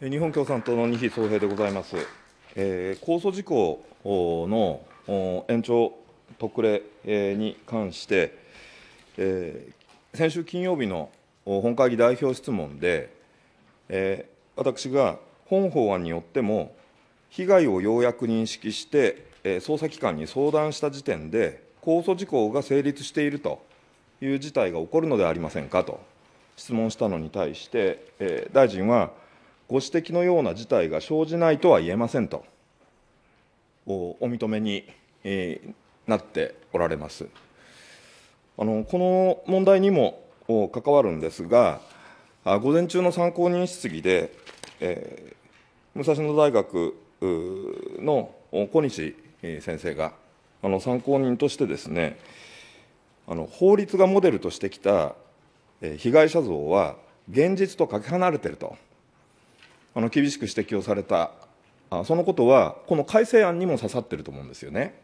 日本共産党の西総平でございます。えー、控訴事項の延長特例に関して、えー、先週金曜日の本会議代表質問で、えー、私が本法案によっても、被害をようやく認識して、えー、捜査機関に相談した時点で、控訴事項が成立しているという事態が起こるのではありませんかと質問したのに対して、えー、大臣は、ご指摘のような事態が生じないとは言えませんと、お認めに、なっておられます。あのこの問題にも関わるんですが、午前中の参考人質疑で、えー、武蔵野大学の小西先生が、あの参考人としてですね、あの法律がモデルとしてきた被害者像は現実とかけ離れているとあの厳しく指摘をされた、そのことは、この改正案にも刺さってると思うんですよね。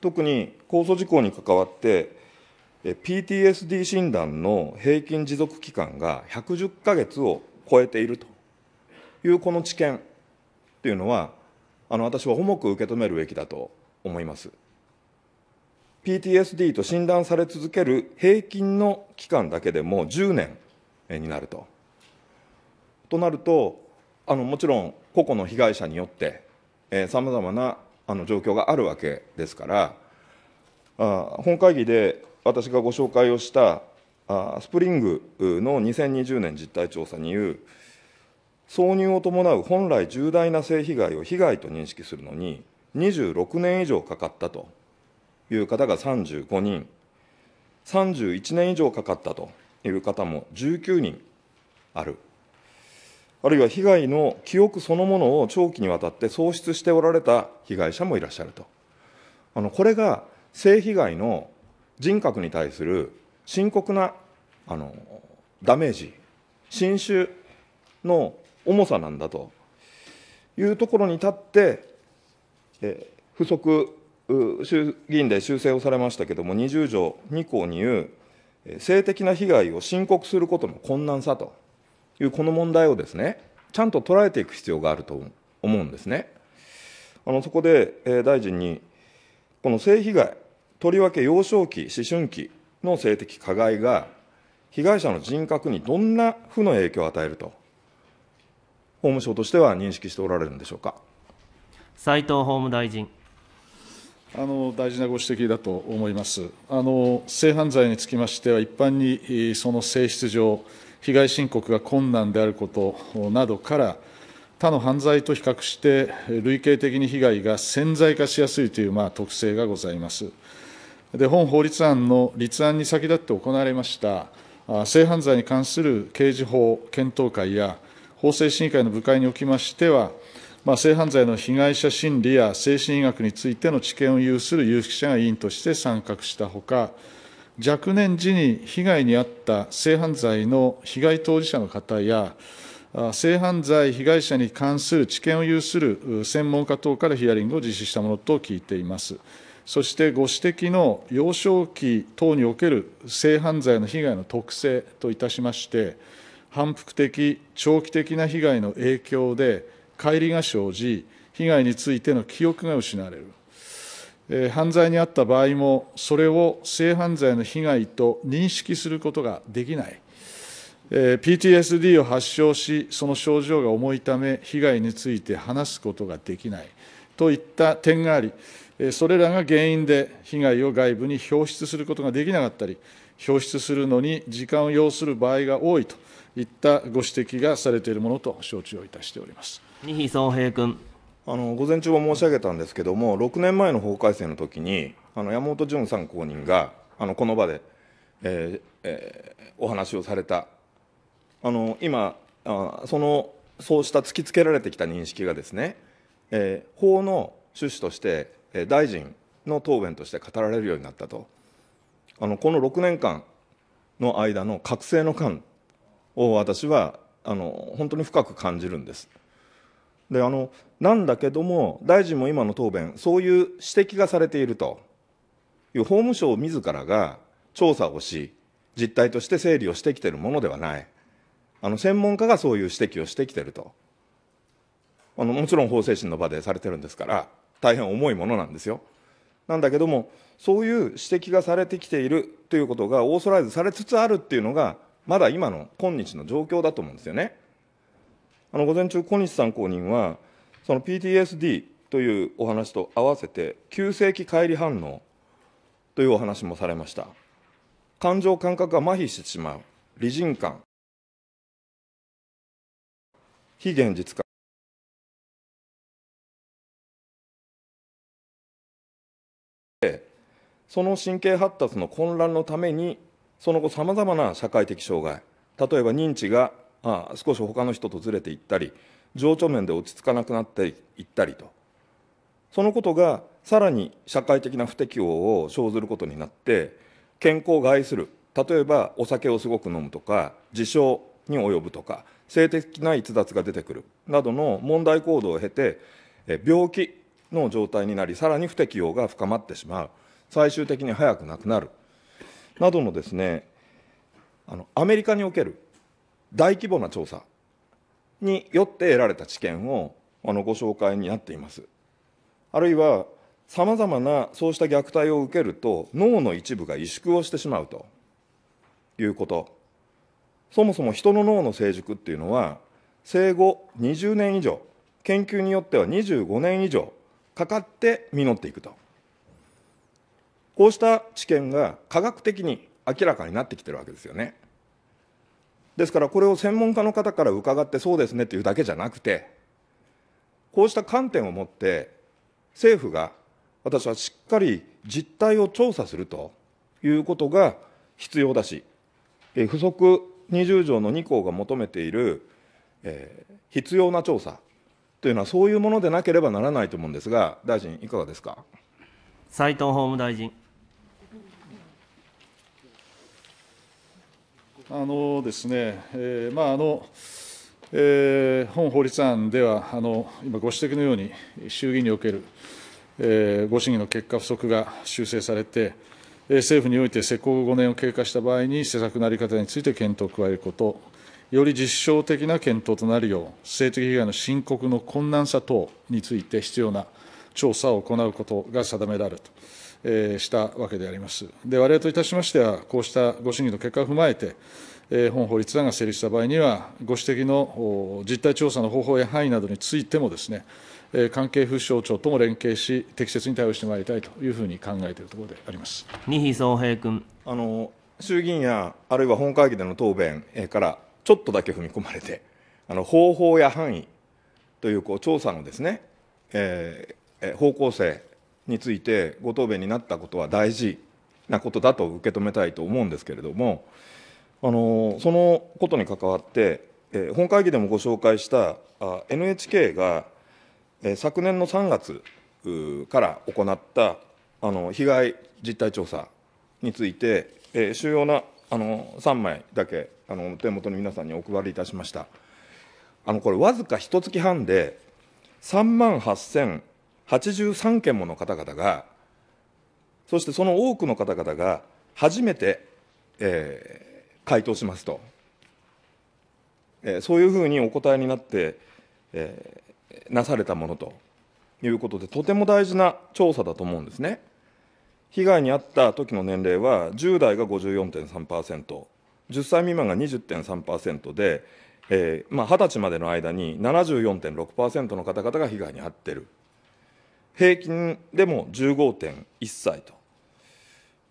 特に控訴事項に関わって、PTSD 診断の平均持続期間が110か月を超えているというこの知見というのは、あの私は重く受け止めるべきだと思います。PTSD と診断され続ける平均の期間だけでも10年になると。となるとあのもちろん個々の被害者によってさまざまなあの状況があるわけですからあ本会議で私がご紹介をしたあスプリングの2020年実態調査にいう挿入を伴う本来重大な性被害を被害と認識するのに26年以上かかったという方が35人31年以上かかったという方も19人あるあるいは被害の記憶そのものを長期にわたって喪失しておられた被害者もいらっしゃると。あのこれが性被害の人格に対する深刻なあのダメージ、新種の重さなんだというところに立って、え不足衆議院で修正をされましたけれども、20条2項にいう、性的な被害を申告することの困難さと。いうこの問題をですねちゃんと捉えていく必要があると思うんですね。あのそこで、えー、大臣に、この性被害、とりわけ幼少期、思春期の性的加害が、被害者の人格にどんな負の影響を与えると、法務省としては認識しておられるんでしょうか斉藤法務大臣。あの大事なご指摘だと思います。あの性犯罪につきましては、一般にその性質上、被害申告が困難であることなどから、他の犯罪と比較して、累計的に被害が潜在化しやすいという、まあ、特性がございます。で、本法律案の立案に先立って行われました、性犯罪に関する刑事法検討会や、法制審議会の部会におきましては、まあ、性犯罪の被害者心理や精神医学についての知見を有する有識者が委員として参画したほか、若年時に被害に遭った性犯罪の被害当事者の方や、性犯罪被害者に関する知見を有する専門家等からヒアリングを実施したものと聞いています。そしてご指摘の幼少期等における性犯罪の被害の特性といたしまして、反復的、長期的な被害の影響で、乖離が生じ、被害についての記憶が失われる。犯罪に遭った場合も、それを性犯罪の被害と認識することができない、PTSD を発症し、その症状が重いため、被害について話すことができないといった点があり、それらが原因で被害を外部に表出することができなかったり、表出するのに時間を要する場合が多いといったご指摘がされているものと承知をいたしております。二比総平君あの午前中は申し上げたんですけども、6年前の法改正の時に、あ山本淳参考人が、あのこの場で、えーえー、お話をされた、あの今あ、その、そうした突きつけられてきた認識がですね、えー、法の趣旨として、えー、大臣の答弁として語られるようになったと、あのこの6年間の間の覚醒の間を私はあの本当に深く感じるんです。であのなんだけども大臣も今の答弁そういう指摘がされているという法務省自らが調査をし実態として整理をしてきているものではないあの専門家がそういう指摘をしてきているとあのもちろん法制審の場でされてるんですから大変重いものなんですよなんだけどもそういう指摘がされてきているということがオーソライズされつつあるっていうのがまだ今の今日の状況だと思うんですよね。あの午前中、小西参考人は、その PTSD というお話と合わせて、急性期乖離反応というお話もされました。感情感覚が麻痺してしまう、理人感、非現実感。その神経発達の混乱のためにその後さまざまな社会的障害例えば認知があ少し他の人とずれていったり情緒面で落ち着かなくなっていったりとそのことがさらに社会的な不適応を生ずることになって健康を害する例えばお酒をすごく飲むとか自傷に及ぶとか性的な逸脱が出てくるなどの問題行動を経て病気の状態になりさらに不適応が深まってしまう最終的に早く亡くなるなどのですねあのアメリカにおける大規模な調査によって得られた知見をあのご紹介になっています。あるいは、さまざまなそうした虐待を受けると、脳の一部が萎縮をしてしまうということ、そもそも人の脳の成熟っていうのは、生後20年以上、研究によっては25年以上かかって実っていくと。こうした知見が科学的に明らかになってきてるわけですよね。ですからこれを専門家の方から伺ってそうですねというだけじゃなくて、こうした観点を持って、政府が私はしっかり実態を調査するということが必要だし、付則20条の2項が求めている、えー、必要な調査というのは、そういうものでなければならないと思うんですが、大臣、いかがですか。斉藤法務大臣。あのですね、えー、まああの、えー、本法律案ではあの、今ご指摘のように、衆議院における、えー、ご審議の結果、不足が修正されて、政府において施行5年を経過した場合に、施策の在り方について検討を加えること、より実証的な検討となるよう、性的被害の申告の困難さ等について必要な調査を行うことが定められると。したわけであります。で、我れわれといたしましては、こうしたご審議の結果を踏まえて、本法律案が成立した場合には、ご指摘の実態調査の方法や範囲などについてもですね、関係府省庁とも連携し、適切に対応してまいりたいというふうに考えているところであります二比総平君あの衆議院や、あるいは本会議での答弁からちょっとだけ踏み込まれて、あの方法や範囲というこう調査のですね、えー、方向性についてご答弁になったことは大事なことだと受け止めたいと思うんですけれども、あのそのことに関わって、え本会議でもご紹介した NHK が、え昨年の3月から行ったあの被害実態調査について、え主要なあの3枚だけあの手元の皆さんにお配りいたしました。あのこれわずか1月半で3万8 0 83件もの方々が、そしてその多くの方々が、初めて、えー、回答しますと、えー、そういうふうにお答えになって、えー、なされたものということで、とても大事な調査だと思うんですね。被害に遭った時の年齢は、10代が54.3%、10歳未満が20.3%で、えーまあ、20歳までの間に74.6%の方々が被害に遭っている。平均でも15.1歳と、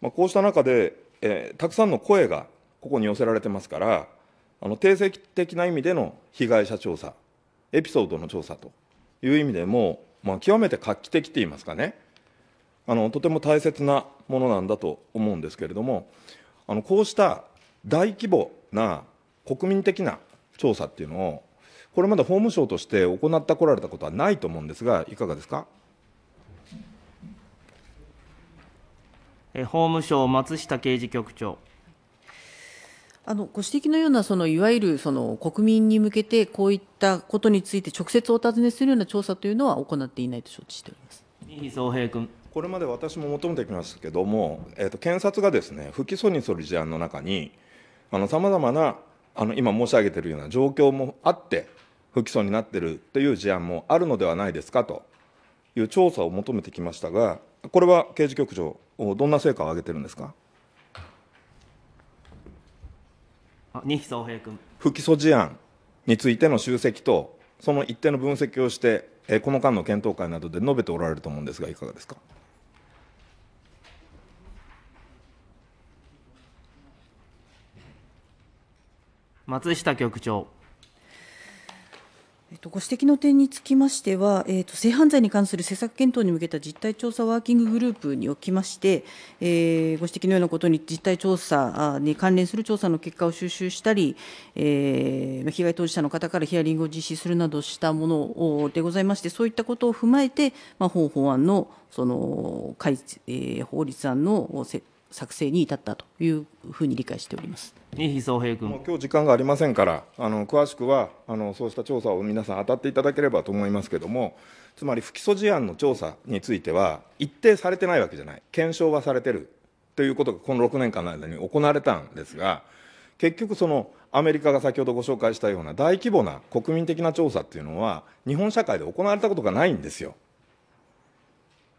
まあ、こうした中で、えー、たくさんの声がここに寄せられてますから、あの定性的な意味での被害者調査、エピソードの調査という意味でも、まあ、極めて画期的といいますかねあの、とても大切なものなんだと思うんですけれども、あのこうした大規模な国民的な調査っていうのを、これまで法務省として行ってこられたことはないと思うんですが、いかがですか。法務省松下刑事局長。あのご指摘のようなそのいわゆるその国民に向けてこういったことについて直接お尋ねするような調査というのは行っていないと承知しております。新総平君。これまで私も求めてきましたけども、えーと、と検察がですね不起訴にする事案の中にさまざまなあの今申し上げているような状況もあって不起訴になっているという事案もあるのではないですかという調査を求めてきましたがこれは刑事局長どんな成果を上げてるんですか西総平君不起訴事案についての集積と、その一定の分析をして、この間の検討会などで述べておられると思うんですが、いかがですか。松下局長。ご指摘の点につきましては、えーと、性犯罪に関する施策検討に向けた実態調査ワーキンググループにおきまして、えー、ご指摘のようなことに実態調査に関連する調査の結果を収集したり、えー、被害当事者の方からヒアリングを実施するなどしたものでございまして、そういったことを踏まえて、まあ、本法案のそのえー、法律案の設定作成に至ったというふうに理解しております。西総平君今日時間がありませんから、あの詳しくはあのそうした調査を皆さん、当たっていただければと思いますけれども、つまり不起訴事案の調査については、一定されてないわけじゃない、検証はされてるということが、この6年間の間に行われたんですが、結局、そのアメリカが先ほどご紹介したような大規模な国民的な調査っていうのは、日本社会で行われたことがないんですよ。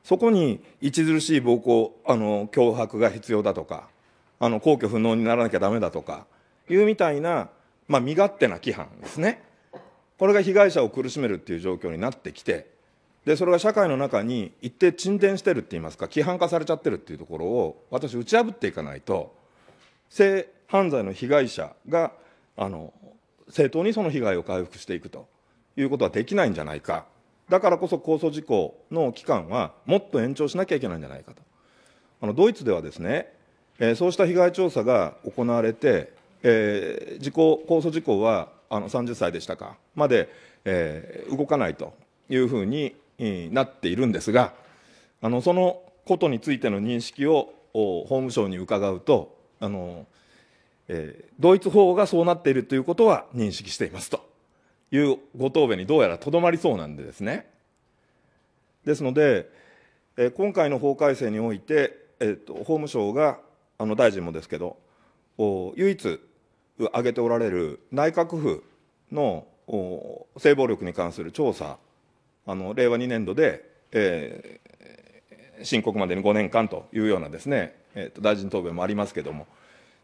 そこに著しい暴行あの脅迫が必要だとかあの皇居不能にならなきゃだめだとかいうみたいな、まあ、身勝手な規範ですねこれが被害者を苦しめるっていう状況になってきてでそれが社会の中に一定沈殿してるって言いますか規範化されちゃってるっていうところを私打ち破っていかないと性犯罪の被害者があの正当にその被害を回復していくということはできないんじゃないか。だからこそ控訴事項の期間はもっと延長しなきゃいけないんじゃないかと。あのドイツではですね、えー、そうした被害調査が行われて、えー、控訴事項はあの30歳でしたかまで、えー、動かないというふうになっているんですがあのそのことについての認識を法務省に伺うとあの、えー、ドイツ法がそうなっているということは認識していますと。いうご答弁にどうやらとどまりそうなんでですね。ですので、え今回の法改正において、えっと、法務省が、あの大臣もですけど、お唯一挙げておられる内閣府のお性暴力に関する調査、あの令和2年度で、えー、申告までに5年間というようなですね、えー、と大臣答弁もありますけれども、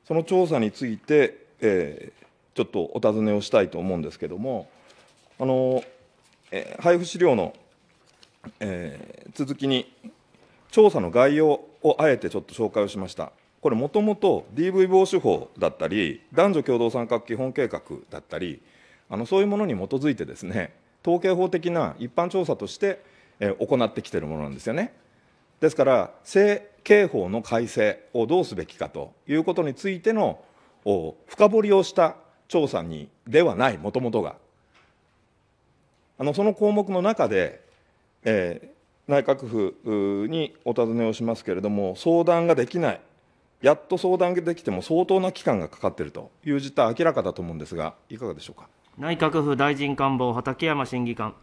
その調査について、えー、ちょっとお尋ねをしたいと思うんですけれども、あのえ配布資料の、えー、続きに、調査の概要をあえてちょっと紹介をしました。これ、もともと DV 防止法だったり、男女共同参画基本計画だったり、あのそういうものに基づいてですね、統計法的な一般調査として、えー、行ってきているものなんですよね。ですから、性刑法の改正をどうすべきかということについての深掘りをした調査にではないもともとがあのその項目の中で、えー、内閣府にお尋ねをしますけれども相談ができないやっと相談ができても相当な期間がかかっているという実態明らかだと思うんですがいかがでしょうか内閣府大臣官房畠山審議官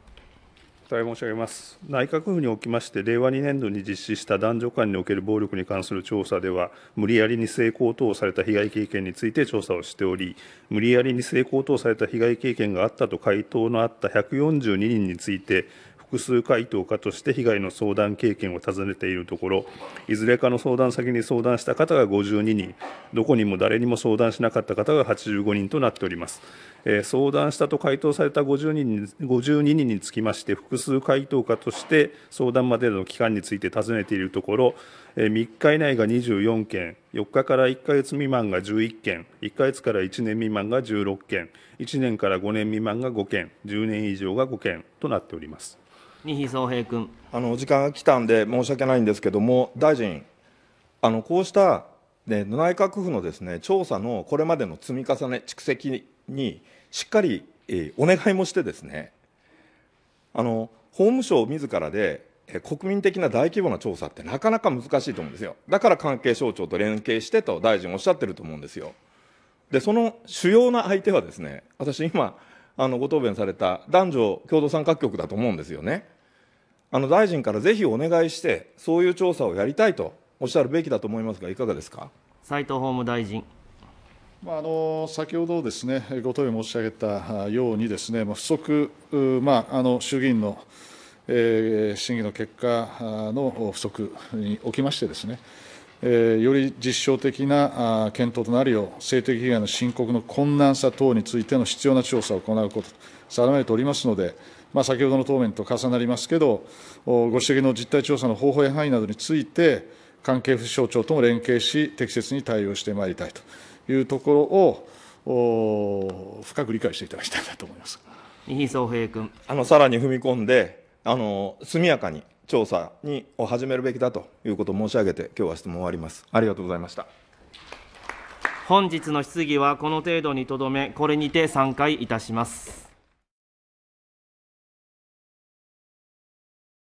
答え申し上げます。内閣府におきまして、令和2年度に実施した男女間における暴力に関する調査では、無理やりに性交等された被害経験について調査をしており、無理やりに性交等された被害経験があったと回答のあった142人について、複数回答課として被害の相談経験を尋ねているところいずれかの相談先に相談した方が52人どこにも誰にも相談しなかった方が85人となっております、えー、相談したと回答された5 0人 ,52 人につきまして複数回答課として相談までの期間について尋ねているところ、え3日以内が24件4日から1か月未満が11件1か月から1年未満が16件1年から5年未満が5件10年以上が5件となっております。西総平君あの時間が来たんで申し訳ないんですけども大臣あのこうした、ね、内閣府のですね調査のこれまでの積み重ね蓄積にしっかり、えー、お願いもしてですねあの法務省自らで国民的な大規模な調査ってなかなか難しいと思うんですよ。だから関係省庁と連携してと大臣おっしゃってると思うんですよ。で、その主要な相手はですね、私今、あのご答弁された男女共同参画局だと思うんですよね。あの大臣からぜひお願いして、そういう調査をやりたいとおっしゃるべきだと思いますが、いかがですか斉藤法務大臣。まあ、あの先ほどですねご答弁申し上げたように、ですね不足、まあ、あの衆議院の、えー、審議の結果の不足におきましてですね、より実証的な検討となるよう、性的被害の申告の困難さ等についての必要な調査を行うことと定めておりますので、まあ、先ほどの答弁と重なりますけど、ご指摘の実態調査の方法や範囲などについて、関係府省庁とも連携し、適切に対応してまいりたいというところを、深く理解していただきたいなと思います。伊平君あのさらに踏み込んであの速やかに調査にを始めるべきだということを申し上げて、今日は質問を終わります。ありがとうございました。本日の質疑はこの程度にとどめ、これにて散会いたします。